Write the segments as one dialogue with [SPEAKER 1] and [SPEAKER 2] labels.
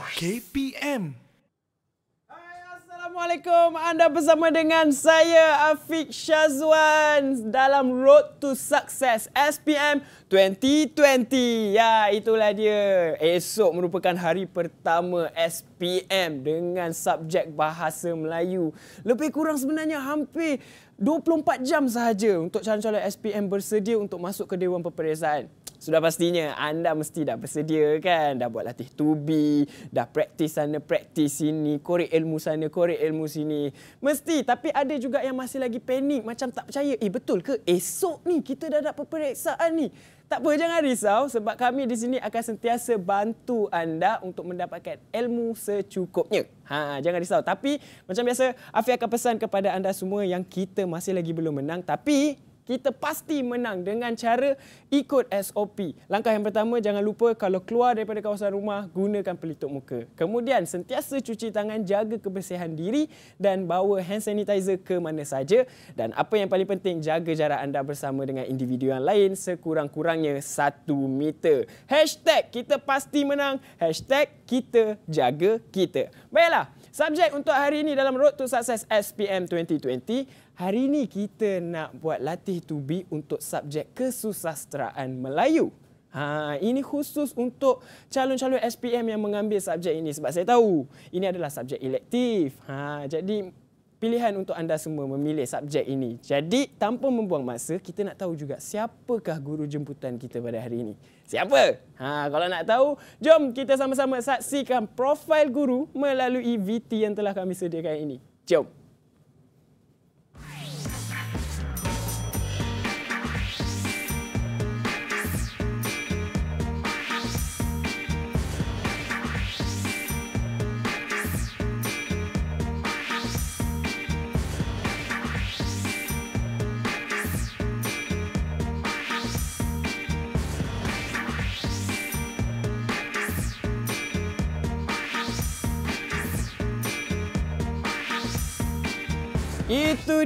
[SPEAKER 1] KPM. Assalamualaikum. Anda bersama dengan saya Afiq Shazwan dalam Road to Success SPM 2020. Ya, itulah dia. Esok merupakan hari pertama SPM dengan subjek bahasa Melayu. Lebih kurang sebenarnya hampir 24 jam sahaja untuk calon-calon SPM bersedia untuk masuk ke Dewan Peperiksaan sudah pastinya anda mesti dah bersedia kan dah buat latih tubi dah praktis sana praktis sini korek ilmu sana korek ilmu sini mesti tapi ada juga yang masih lagi panik macam tak percaya eh betul ke esok ni kita dah dapat peperiksaan ni tak apa, jangan risau sebab kami di sini akan sentiasa bantu anda untuk mendapatkan ilmu secukupnya. Ha, jangan risau. Tapi macam biasa, Afi akan pesan kepada anda semua yang kita masih lagi belum menang. Tapi kita pasti menang dengan cara ikut SOP. Langkah yang pertama, jangan lupa kalau keluar daripada kawasan rumah, gunakan pelitup muka. Kemudian, sentiasa cuci tangan, jaga kebersihan diri dan bawa hand sanitizer ke mana saja. Dan apa yang paling penting, jaga jarak anda bersama dengan individu yang lain sekurang-kurangnya satu meter. Hashtag kita pasti menang, hashtag kita jaga kita. Baiklah, subjek untuk hari ini dalam Road to Success SPM 2020, Hari ini kita nak buat latih tubi untuk subjek kesusastraan Melayu. Ha, ini khusus untuk calon-calon SPM yang mengambil subjek ini sebab saya tahu ini adalah subjek elektif. Ha, jadi pilihan untuk anda semua memilih subjek ini. Jadi tanpa membuang masa, kita nak tahu juga siapakah guru jemputan kita pada hari ini. Siapa? Ha, kalau nak tahu, jom kita sama-sama saksikan profil guru melalui VT yang telah kami sediakan ini. Jom.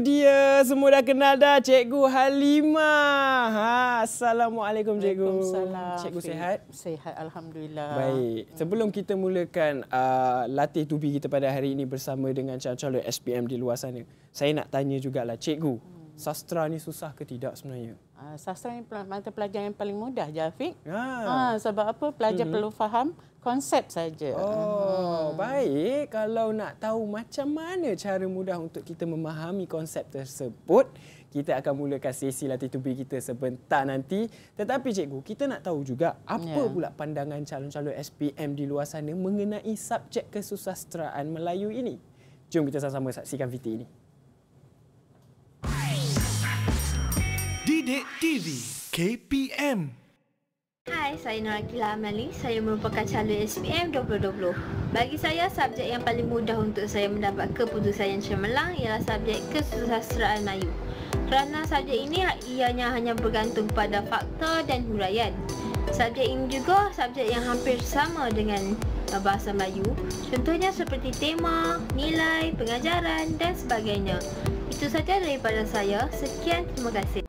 [SPEAKER 1] dia semua dah kenal dah cikgu Halimah. Ha assalamualaikum cikgu. Waalaikumsalam. Cikgu
[SPEAKER 2] sihat? Sihat alhamdulillah. Baik.
[SPEAKER 1] Hmm. Sebelum kita mulakan uh, latih tubi kita pada hari ini bersama dengan calon-calon SPM di luar sana. Saya nak tanya jugalah cikgu. Hmm. Sastra ni susah ke tidak sebenarnya?
[SPEAKER 2] Ah, sastra ni mata pelajaran yang paling mudah, Jafiq. Ah. Ha, sebab apa? Pelajar hmm perlu faham konsep saja. Oh, hmm. baik.
[SPEAKER 1] Kalau nak tahu macam mana cara mudah untuk kita memahami konsep tersebut, kita akan mulakan sesi latih tubi kita sebentar nanti. Tetapi cikgu, kita nak tahu juga apa yeah. pula pandangan calon-calon SPM di luar sana mengenai subjek kesusasteraan Melayu ini. Jom kita sama-sama saksikan VT ini. Didik TV KPM Hai, saya Nurakila Amali. Saya merupakan calon SPM 2020. Bagi saya, subjek yang paling mudah untuk saya mendapat keputusan yang cemerlang ialah subjek kesusasteraan Melayu. Kerana subjek ini ha- ianya hanya bergantung pada fakta dan huraian. Subjek ini juga subjek yang hampir sama dengan uh, bahasa Melayu. Contohnya seperti tema, nilai, pengajaran dan sebagainya. Itu saja daripada saya. Sekian, terima kasih.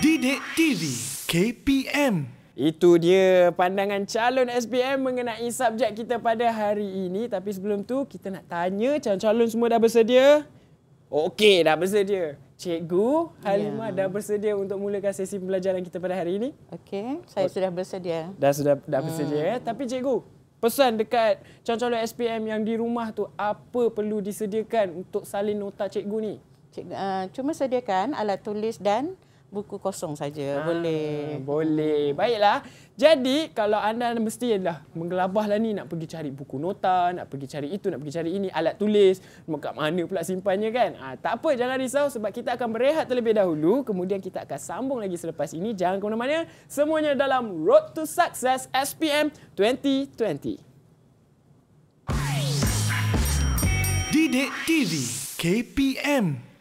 [SPEAKER 1] Didik TV. KPM. Itu dia pandangan calon SPM mengenai subjek kita pada hari ini. Tapi sebelum tu kita nak tanya calon-calon semua dah bersedia? Okey, dah bersedia. Cikgu Halimah ya. dah bersedia untuk mulakan sesi pembelajaran kita pada hari ini? Okey, saya oh. sudah bersedia. Dah sudah dah hmm. bersedia. Hmm. Tapi cikgu, pesan dekat calon-calon SPM yang di rumah tu apa perlu disediakan untuk salin nota cikgu ni?
[SPEAKER 2] Cik, uh, cuma sediakan alat tulis dan
[SPEAKER 1] buku kosong saja ha, boleh boleh baiklah jadi kalau anda mesti lah menggelabahlah ni nak pergi cari buku nota nak pergi cari itu nak pergi cari ini alat tulis muka mana pula simpannya kan ha, tak apa jangan risau sebab kita akan berehat terlebih dahulu kemudian kita akan sambung lagi selepas ini jangan ke mana-mana semuanya dalam road to success SPM 2020 Didik TV KPM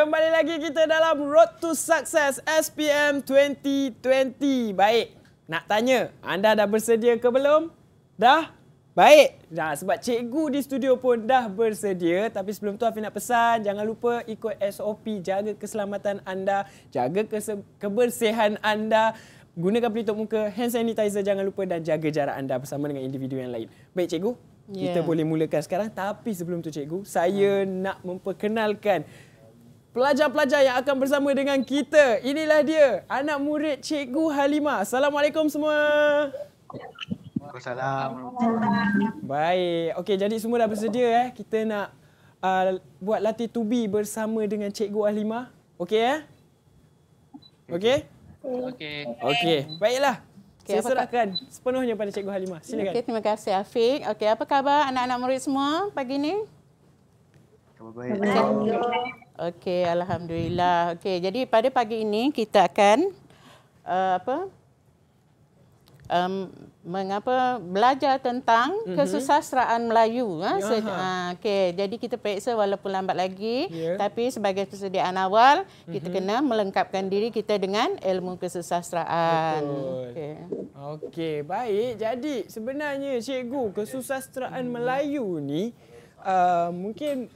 [SPEAKER 1] Kembali lagi kita dalam Road to Success SPM 2020. Baik, nak tanya anda dah bersedia ke belum? Dah? Baik. Nah, sebab cikgu di studio pun dah bersedia. Tapi sebelum tu Afi nak pesan, jangan lupa ikut SOP. Jaga keselamatan anda, jaga kese- kebersihan anda. Gunakan pelitup muka, hand sanitizer jangan lupa dan jaga jarak anda bersama dengan individu yang lain. Baik cikgu, yeah. kita ya. boleh mulakan sekarang. Tapi sebelum tu cikgu, saya hmm. nak memperkenalkan pelajar-pelajar yang akan bersama dengan kita. Inilah dia, anak murid Cikgu Halima. Assalamualaikum semua.
[SPEAKER 2] Assalamualaikum.
[SPEAKER 1] Baik. Okey, jadi semua dah bersedia eh. Kita nak uh, buat latih tubi bersama dengan Cikgu Halima. Okey eh? Okey?
[SPEAKER 2] Okey. Okey.
[SPEAKER 1] Baiklah. Okay, Saya serahkan apa... sepenuhnya pada Cikgu Halima. Silakan. Okey,
[SPEAKER 2] terima kasih Afiq. Okey, apa khabar anak-anak murid semua pagi ni? Khabar baik. baik. Okey, alhamdulillah. Okey, jadi pada pagi ini kita akan uh, apa? Um, mengapa belajar tentang mm-hmm. kesusasteraan Melayu ha? Se- ha, okey jadi kita periksa walaupun lambat lagi yeah. tapi sebagai persediaan awal mm-hmm. kita mhm. kena melengkapkan diri kita dengan ilmu kesusasteraan
[SPEAKER 1] okey okey baik jadi sebenarnya cikgu kesusasteraan mm. Melayu ni uh, mungkin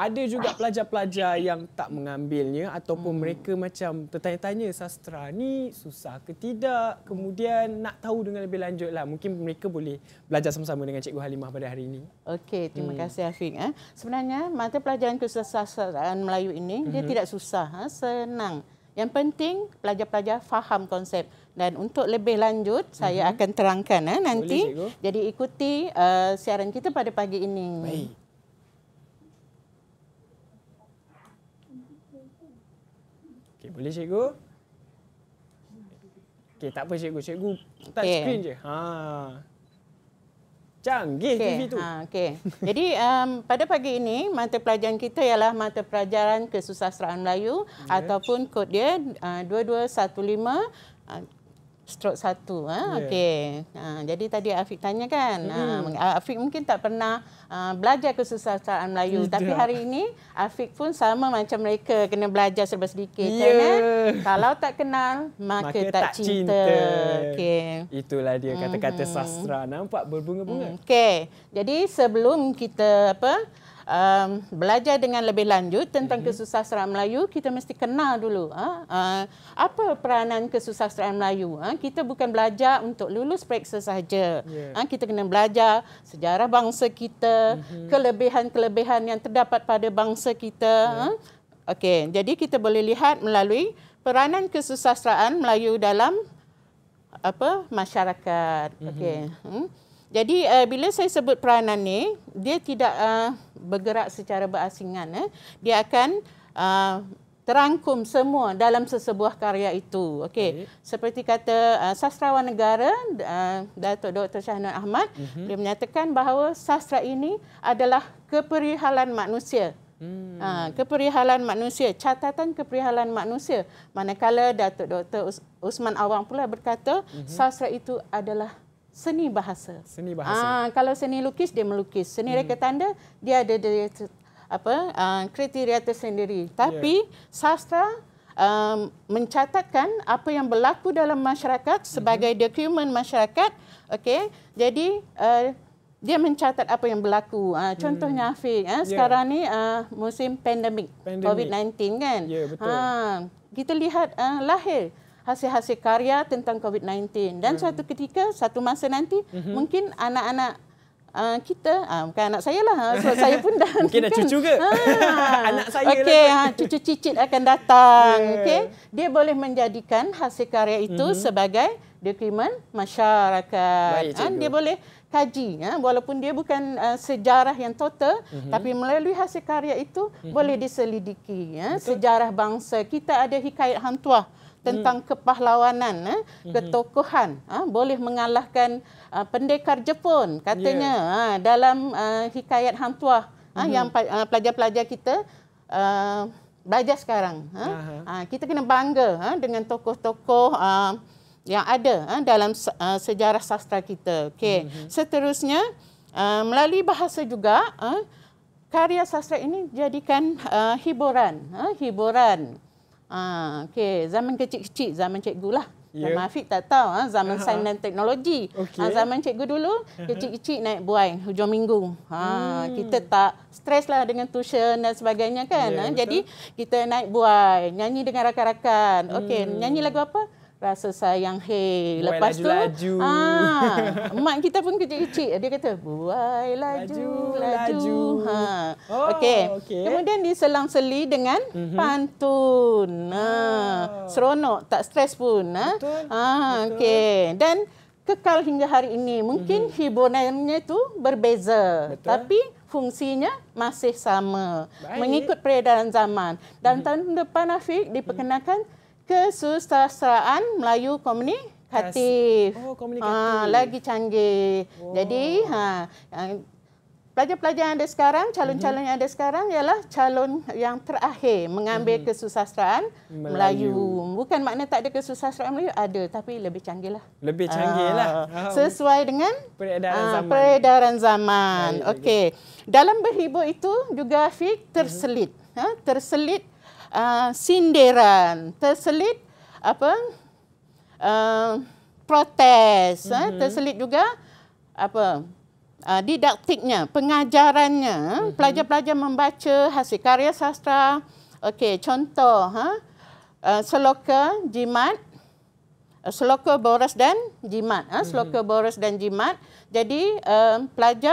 [SPEAKER 1] ada juga pelajar-pelajar yang tak mengambilnya ataupun hmm. mereka macam tertanya-tanya sastra ni susah ke tidak kemudian nak tahu dengan lebih lanjut lah mungkin mereka boleh belajar sama-sama dengan Cikgu Halimah pada hari ini.
[SPEAKER 2] Okey, terima hmm. kasih Afiq. Eh. Sebenarnya mata pelajaran kursus sastra Melayu ini hmm. dia tidak susah, eh. senang. Yang penting pelajar-pelajar faham konsep dan untuk lebih lanjut hmm. saya akan terangkan eh, nanti. Boleh, Jadi ikuti uh, siaran kita pada pagi ini. Baik. Okey, boleh cikgu?
[SPEAKER 1] Okey, tak apa cikgu. Cikgu touch okay. screen je. Ha. Canggih okay. TV tu. Ha,
[SPEAKER 2] okay. Jadi um, pada pagi ini mata pelajaran kita ialah mata pelajaran kesusasteraan Melayu yes. ataupun kod dia uh, eh, 2215 stroke satu. Ha? Yeah. Okey. Ha, jadi tadi Afiq tanya kan. mm Ha, Afiq mungkin tak pernah uh, belajar kesusahan Melayu. Tidak. Tapi hari ini Afiq pun sama macam mereka. Kena belajar serba sedikit. Yeah. Kan, eh? Kalau tak kenal, maka, maka tak, tak cinta. cinta. Okay.
[SPEAKER 1] Itulah dia kata-kata mm-hmm. sastra. Nampak berbunga-bunga.
[SPEAKER 2] Okay. Jadi sebelum kita apa um, belajar dengan lebih lanjut tentang mm-hmm. kesusasteraan Melayu, kita mesti kenal dulu ha? uh, apa peranan kesusasteraan Melayu. Ha? Kita bukan belajar untuk lulus periksa sahaja. Yeah. Ha? Kita kena belajar sejarah bangsa kita, mm-hmm. kelebihan-kelebihan yang terdapat pada bangsa kita. Yeah. Ha? Okey, jadi kita boleh lihat melalui peranan kesusasteraan Melayu dalam apa masyarakat. Mm-hmm. Okey. Hmm? Jadi uh, bila saya sebut peranan ni, dia tidak uh, bergerak secara berasingan. Eh. Dia akan uh, terangkum semua dalam sesebuah karya itu. Okey, okay. seperti kata uh, sastrawan negara uh, Dato Dr Shahnur Ahmad, mm-hmm. dia menyatakan bahawa sastra ini adalah keperihalan manusia. Hmm. Ha, keperihalan manusia, catatan keperihalan manusia. Manakala Datuk Dr. Usman Awang pula berkata, mm-hmm. sastra itu adalah seni bahasa. Seni bahasa. Ah, kalau seni lukis dia melukis. Seni hmm. reka tanda dia ada dia, apa uh, kriteria tersendiri. Tapi yeah. sastra um, mencatatkan apa yang berlaku dalam masyarakat sebagai hmm dokumen masyarakat. Okey. Jadi uh, dia mencatat apa yang berlaku. Uh, contohnya hmm. Afiq, uh, ya. sekarang yeah. ni uh, musim pandemik, pandemik COVID-19 kan. Yeah, betul. Ha, kita lihat uh, lahir hasil-hasil karya tentang COVID-19 dan hmm. suatu ketika satu masa nanti mm-hmm. mungkin anak-anak uh, kita uh, bukan anak saya lah ah, so saya pun
[SPEAKER 1] dah mungkin kan. cucu ke ah. anak saya okay, lah ha,
[SPEAKER 2] cucu cicit akan datang yeah. okay. dia boleh menjadikan hasil karya itu mm-hmm. sebagai dokumen masyarakat Baik, ha, dia boleh kaji ya walaupun dia bukan uh, sejarah yang total mm-hmm. tapi melalui hasil karya itu mm-hmm. boleh diselidiki ya sejarah bangsa kita ada hikayat hantuah tentang hmm. kepahlawanan, eh, hmm. ketokohan, eh, boleh mengalahkan uh, pendekar Jepun katanya yeah. Ya. uh, dalam uh, hikayat Hang Tuah hmm. yang uh, pelajar-pelajar kita uh, belajar sekarang. Uh, uh kita kena bangga uh, dengan tokoh-tokoh uh, yang ada uh, dalam uh, sejarah sastra kita. Okay. Hmm. Seterusnya, uh, melalui bahasa juga, uh, karya sastra ini jadikan uh, hiburan. Uh, hiburan. Ah, ha, okay. Zaman kecil-kecil, zaman cikgu lah. Yeah. Zaman Afiq tak tahu. Ha? Zaman uh ha, -huh. Ha. sains dan teknologi. Okay. Ha, zaman cikgu dulu, kecil-kecil naik buai hujung minggu. Ha, hmm. Kita tak stres lah dengan tuition dan sebagainya kan. Yeah, ha? Jadi, kita naik buai, nyanyi dengan rakan-rakan. Okay, hmm. nyanyi lagu apa? rasa sayang hey lepas laju, tu laju. ah mak kita pun kecil-kecil dia kata buai laju laju, laju. ha oh, okey okay. kemudian diselang-seli dengan mm-hmm. pantun ha oh. seronok tak stres pun ha Betul. ah okey dan kekal hingga hari ini mungkin mm-hmm. hiburannya tu berbeza Betul. tapi fungsinya masih sama Baik. mengikut peredaran zaman dan mm-hmm. tahun depan Afiq diperkenalkan mm-hmm kesusasteraan Melayu komunikatif. Oh, komunikatif. Ha, lagi canggih. Wow. Jadi, ha, pelajar-pelajar yang ada sekarang, calon-calon mm-hmm. yang ada sekarang ialah calon yang terakhir mengambil mm-hmm. kesusasteraan Melayu. Melayu. Bukan makna tak ada kesusasteraan Melayu, ada tapi lebih canggih lah. Lebih
[SPEAKER 1] canggih ha, lah. Ah, sesuai
[SPEAKER 2] dengan peredaran ha, zaman. Peredaran zaman. Okey. Dalam berhibur itu juga Fik terselit. Mm-hmm. Ha, terselit uh, sindiran, terselit apa uh, protes, mm-hmm. eh, mhm. terselit juga apa uh, didaktiknya, pengajarannya. Mm-hmm. Pelajar-pelajar membaca hasil karya sastra. Okey, contoh ha huh? uh, seloka jimat seloka boros dan jimat ha? seloka mhm. boros dan jimat jadi pelajar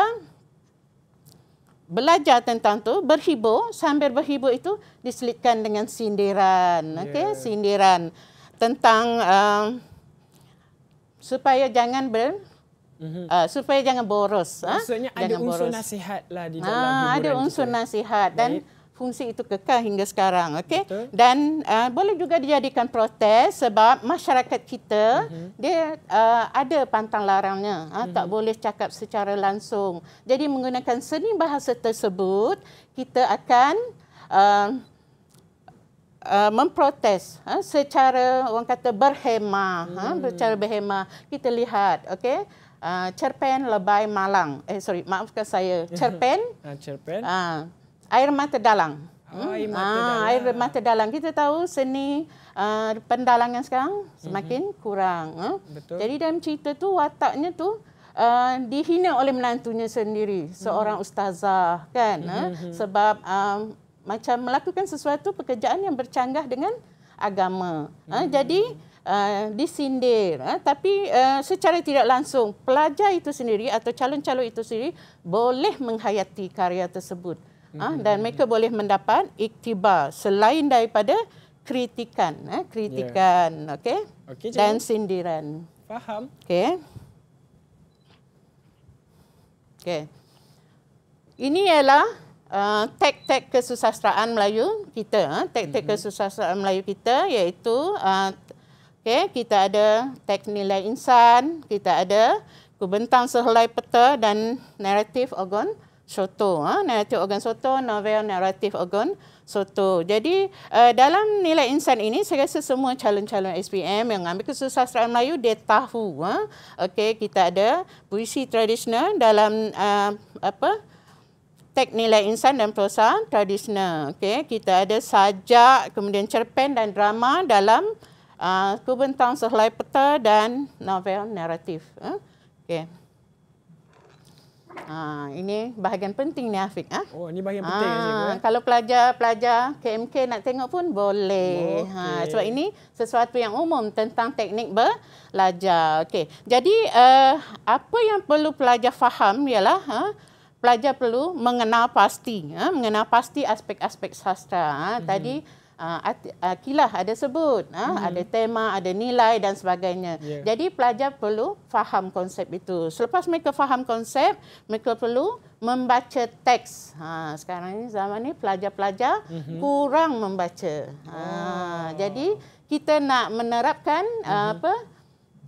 [SPEAKER 2] belajar tentang tu berhibur sambil berhibur itu diselitkan dengan sindiran yeah. okey sindiran tentang um, supaya jangan ber mhm. Uh, supaya jangan boros. Ha? Maksudnya ha? ada jangan unsur boros. nasihat
[SPEAKER 1] lah di ah, dalam ha, Ada unsur
[SPEAKER 2] juga. nasihat dan Baik fungsi itu kekal hingga sekarang okay? dan uh, boleh juga dijadikan protes sebab masyarakat kita uh-huh. dia uh, ada pantang larangnya uh, ah, huh tak mhm. boleh cakap secara langsung jadi menggunakan seni bahasa tersebut kita akan uh, Uh, memprotes uh, secara orang kata berhema hmm. uh, secara berhema kita lihat okey uh, cerpen lebay malang eh sorry maafkan saya cerpen cerpen uh, air mata dalang. Hmm. Air, mata hmm? ah, air mata dalang. Kita tahu seni uh, ah, pendalangan sekarang semakin mm-hmm. kurang. Uh. Jadi dalam cerita tu wataknya tu uh, dihina oleh menantunya sendiri, mhm. seorang hmm ustazah kan. hmm Uh, sebab uh, macam melakukan sesuatu pekerjaan yang bercanggah dengan agama. hmm Uh, jadi uh, disindir. Uh, tapi uh, secara tidak langsung pelajar itu sendiri atau calon-calon itu sendiri boleh menghayati karya tersebut ah ha, dan mhm. mereka boleh mendapat iktibar selain daripada kritikan eh kritikan yeah. okey okay, dan jadi, sindiran faham Okay. Okay. ini ialah uh, tek-tek kesusasteraan Melayu kita eh? tek-tek mm-hmm. kesusasteraan Melayu kita iaitu uh, okey kita ada tek nilai insan kita ada kubentang sehelai peta dan naratif ogon soto ha? naratif organ soto novel naratif organ soto jadi uh, dalam nilai insan ini saya rasa semua calon-calon SPM yang ambil kursus sastra Melayu dia tahu ha? okey kita ada puisi tradisional dalam uh, apa tek nilai insan dan prosa tradisional okay kita ada sajak kemudian cerpen dan drama dalam uh, kubentang sehelai peta dan novel naratif ha? okey Ha, ini bahagian penting ni Afiq. Ha? Oh, ini bahagian ha, penting. Ha, kalau pelajar-pelajar KMK nak tengok pun boleh. Okay. Ha, sebab ini sesuatu yang umum tentang teknik belajar. Okay, Jadi, uh, apa yang perlu pelajar faham ialah ha, pelajar perlu mengenal pasti. Ha, mengenal pasti aspek-aspek sastra. Ha. Tadi, mhm akilah ah, ah, ada sebut ha, hmm. ada tema ada nilai dan sebagainya yeah. jadi pelajar perlu faham konsep itu selepas mereka faham konsep mereka perlu membaca teks ha, sekarang ini zaman ini pelajar-pelajar hmm. kurang membaca ha, oh. jadi kita nak menerapkan hmm. apa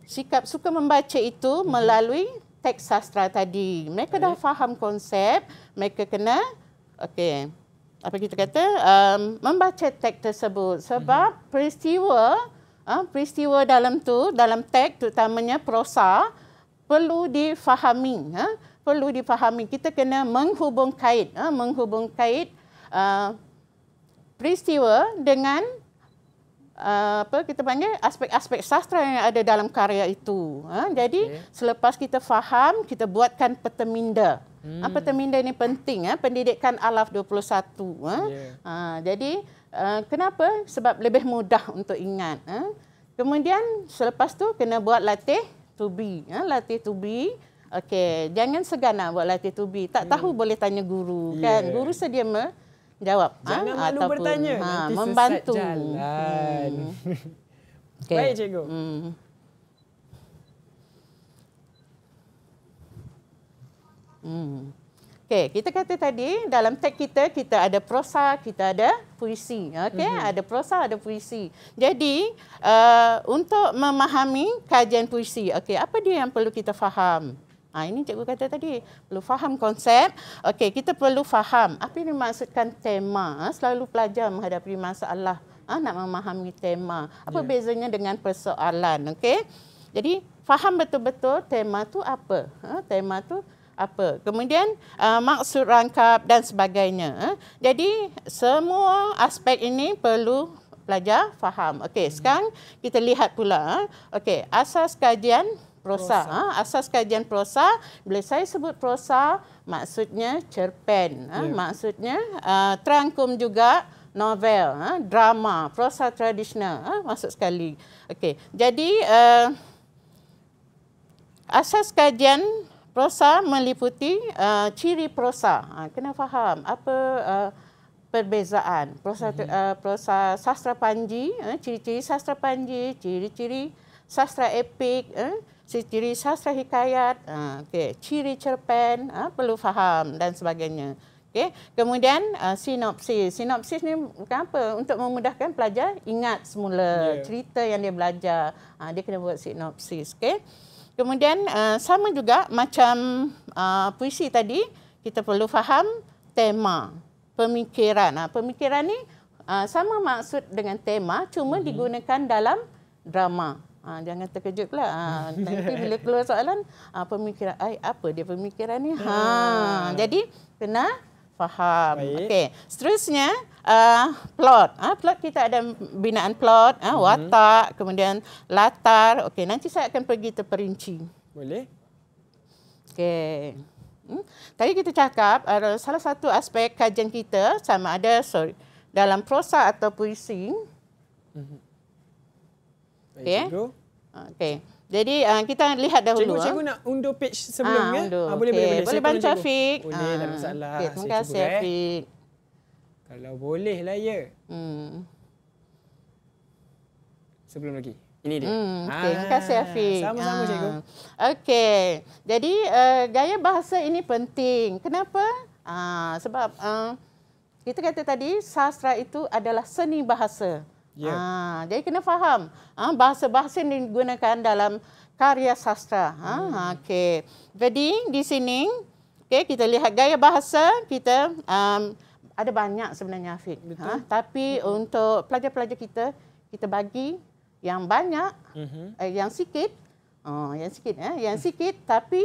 [SPEAKER 2] sikap suka membaca itu hmm. melalui teks sastra tadi mereka okay. dah faham konsep mereka kena okey apa kita kata um, membaca teks tersebut sebab mm-hmm. peristiwa uh, peristiwa dalam tu dalam teks terutamanya prosa perlu difahami uh, perlu difahami kita kena menghubung kait uh, menghubung kait uh, peristiwa dengan uh, apa kita panggil aspek-aspek sastra yang ada dalam karya itu uh, jadi selepas kita faham kita buatkan peta minda. Hmm. Apa terminda ini penting eh pendidikan alaf 21 eh. Yeah. Ha, jadi uh, kenapa? Sebab lebih mudah untuk ingat eh. Kemudian selepas tu kena buat latih to be eh latih to be. Okey, jangan segan nak buat latih to be. Tak hmm. tahu boleh tanya guru kan? yeah. kan. Guru sedia me jawab ah, jangan ha, malu ataupun bertanya. Ha, Nanti membantu. Jalan. Hmm.
[SPEAKER 1] Okay. Baik cikgu. Hmm.
[SPEAKER 2] Hmm. Okey, kita kata tadi dalam teks kita kita ada prosa, kita ada puisi. Okay, mm-hmm. ada prosa, ada puisi. Jadi, uh, untuk memahami kajian puisi, okay, apa dia yang perlu kita faham? Ah ini cikgu kata tadi, perlu faham konsep. Okay, kita perlu faham apa yang dimaksudkan tema. Ah, selalu pelajar menghadapi masalah ah, nak memahami tema. Apa yeah. bezanya dengan persoalan, Okay, Jadi, faham betul-betul tema tu apa? Ha, tema tu apa kemudian uh, maksud rangkap dan sebagainya jadi semua aspek ini perlu pelajar faham okey hmm. sekarang kita lihat pula uh, okey asas kajian prosa, prosa. Uh, asas kajian prosa bila saya sebut prosa maksudnya cerpen yeah. Uh, ya. maksudnya uh, terangkum juga novel ha? drama prosa tradisional ha? maksud sekali okey jadi uh, Asas kajian prosa meliputi uh, ciri prosa. Uh, kena faham apa uh, perbezaan prosa mhm. uh, prosa sastra panji, uh, ciri-ciri sastra panji, ciri-ciri sastra epik, uh, ciri-ciri sastra hikayat, uh, ah, okay. ciri cerpen, uh, perlu faham dan sebagainya. Okay. Kemudian uh, sinopsis. Sinopsis ni bukan apa untuk memudahkan pelajar ingat semula yeah. cerita yang dia belajar. Uh, dia kena buat sinopsis. Okay. Kemudian uh, sama juga macam uh, puisi tadi, kita perlu faham tema, pemikiran. Nah, pemikiran ni uh, sama maksud dengan tema, cuma hmm. digunakan dalam drama. Ha, jangan terkejut pula. Ha, nanti bila keluar soalan, ha, pemikiran, ay, apa dia pemikiran ni? Ha, hmm. Jadi, kena faham. Okey, seterusnya uh, plot. Uh, plot kita ada binaan plot, uh, mm-hmm. watak, kemudian latar. Okey, nanti saya akan pergi terperinci. Boleh. Okey. Hmm. Tadi kita cakap uh, salah satu aspek kajian kita sama ada sorry, dalam prosa atau puisi. Mm-hmm. Okey. Okey. Jadi uh, kita lihat dahulu. Cikgu, cikgu nak undur page sebelum ah, ya? Undur. Ah, boleh, okay. boleh, boleh. Boleh baca Afiq. Boleh, tak masalah. Okay, terima kasih Afiq.
[SPEAKER 1] Eh. Kalau boleh lah
[SPEAKER 2] ya. Hmm.
[SPEAKER 1] Sebelum lagi. Ini dia. Hmm, okay. Terima kasih ah, Afiq. Sama-sama ah. cikgu.
[SPEAKER 2] Okey. Jadi uh, gaya bahasa ini penting. Kenapa? Uh, sebab uh, kita kata tadi sastra itu adalah seni bahasa. Ya. Uh, jadi kena faham uh, bahasa-bahasa yang digunakan dalam karya sastra. Uh, hmm. Okey. Jadi di sini okay, kita lihat gaya bahasa kita um, ada banyak sebenarnya Afiq. Ha? Betul. Ha? Tapi Betul. untuk pelajar-pelajar kita, kita bagi yang banyak, uh-huh. eh, yang sikit, oh, yang sikit, eh? yang sikit tapi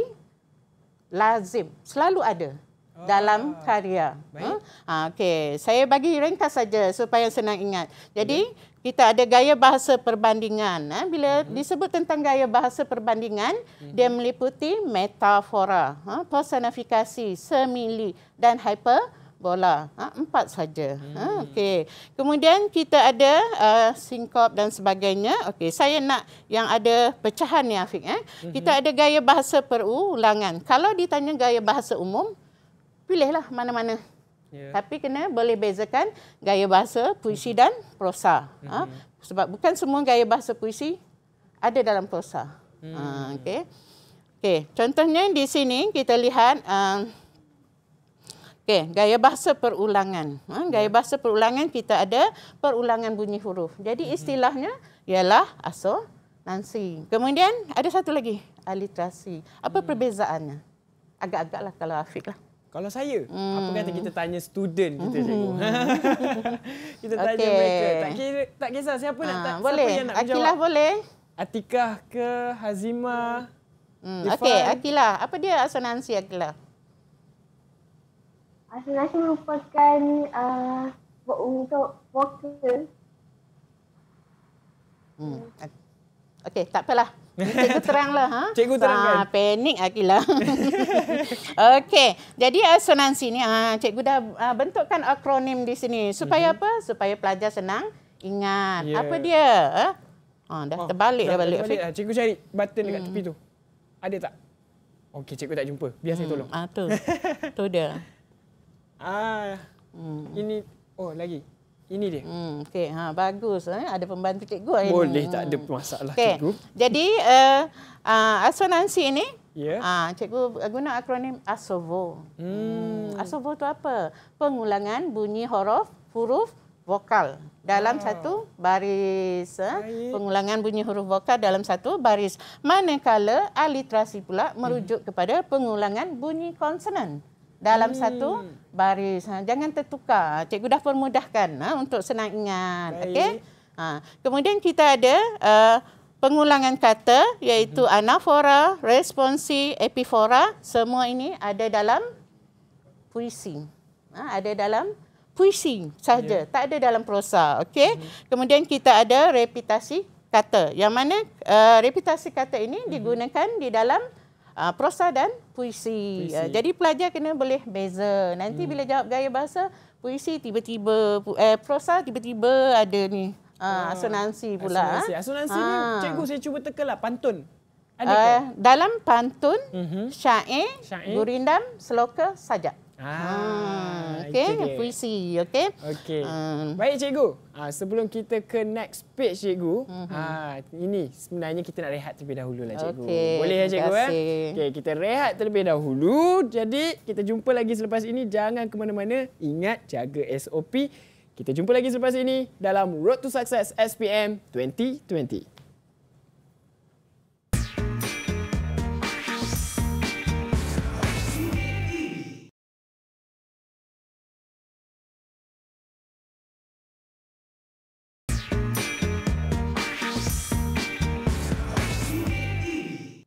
[SPEAKER 2] lazim, selalu ada ah, dalam karya. Baik. Hmm? Ha? Okey, saya bagi ringkas saja supaya senang ingat. Jadi okay. kita ada gaya bahasa perbandingan. Eh. Bila uh-huh. disebut tentang gaya bahasa perbandingan, uh-huh. dia meliputi metafora, ha? personifikasi, semili dan hyper bola. Ha, empat saja. Ha, hmm. Okey. Kemudian kita ada uh, singkop dan sebagainya. Okey, saya nak yang ada pecahan ni Afiq eh. Mhm. Kita ada gaya bahasa perulangan. Kalau ditanya gaya bahasa umum, pilihlah mana-mana. Yeah. Tapi kena boleh bezakan gaya bahasa puisi mhm. dan prosa. Ha, mhm. sebab bukan semua gaya bahasa puisi ada dalam prosa. Ha, hmm. Okey. Okey, contohnya di sini kita lihat uh, Okey, gaya bahasa perulangan. Ha, gaya ya. bahasa perulangan kita ada perulangan bunyi huruf. Jadi istilahnya ialah asonansi. Kemudian ada satu lagi, aliterasi. Apa hmm. perbezaannya? Agak-agaklah kalau Afiq lah.
[SPEAKER 1] Kalau saya, hmm. apa kata mm. kita tanya student kita hmm. cikgu. kita tanya okay. mereka. Tak, kira, tak kisah siapa ha, nak ah, tak, boleh. siapa yang nak Akilah menjawab. boleh. Atikah ke Hazima? Hmm. Okey,
[SPEAKER 2] Akilah. Apa dia asonansi Akilah? masing-masing merupakan uh, untuk vokal. Hmm. Okey, tak apalah. Cikgu teranglah. Ha? Cikgu terangkan. Ha, panik Akilah. Okey, jadi asonansi uh, ni, ah, cikgu dah ha, bentukkan akronim di sini. Supaya mm-hmm. apa? Supaya pelajar senang ingat. Yeah. Apa dia? Ha? Ha, dah oh, terbalik dah balik. Terbalik lah.
[SPEAKER 1] cikgu cari button dekat mm. tepi tu. Ada tak? Okey, cikgu tak jumpa. Biar mm. saya hmm. tolong. Ha,
[SPEAKER 2] tu. tu dia. Ah. Hmm. Ini oh lagi. Ini dia. Hmm, okey. Ha bagus eh. Ada pembantu cikgu hari Boleh, ini. Boleh tak ada hmm. masalah okay. cikgu. Jadi uh, eh, uh, ah, asonansi ini Yeah. Ah, cikgu guna akronim ASOVO. Hmm. hmm ASOVO tu apa? Pengulangan bunyi huruf huruf vokal dalam wow. Ah. satu baris. Eh, Baik. Pengulangan bunyi huruf vokal dalam satu baris. Manakala aliterasi pula merujuk hmm. kepada pengulangan bunyi konsonan dalam hmm. satu baris. Ha, jangan tertukar. Cikgu dah permudahkan ha, untuk senang ingat. Okey. Ha. Kemudian kita ada uh, pengulangan kata iaitu hmm. anafora, responsi, epifora. Semua ini ada dalam puisi. Ha, ada dalam puisi saja, Yeah. Tak ada dalam prosa. Okey. Hmm. Kemudian kita ada repetasi kata. Yang mana uh, repetasi kata ini hmm. digunakan di dalam uh, prosa dan puisi. puisi. Eh, jadi pelajar kena boleh beza. Nanti hmm. bila jawab gaya bahasa, puisi tiba-tiba eh prosa tiba-tiba ada ni. Ah, hmm. asonansi pula. Asonansi. Ah. Asonansi ah. ni cikgu saya cuba teka lah pantun. uh, dalam pantun, mm-hmm. syair, syair, gurindam, seloka, sajak. Ah, ah Okay, puisi. Okay. Okay. Um.
[SPEAKER 1] Baik cikgu. Ah, sebelum kita ke next page cikgu. Uh-huh. Uh, ini sebenarnya kita nak rehat terlebih dahulu lah cikgu. Okay. Boleh ya cikgu? Eh? Okay, kita rehat terlebih dahulu. Jadi kita jumpa lagi selepas ini. Jangan ke mana-mana. Ingat jaga SOP. Kita jumpa lagi selepas ini dalam Road to Success SPM 2020.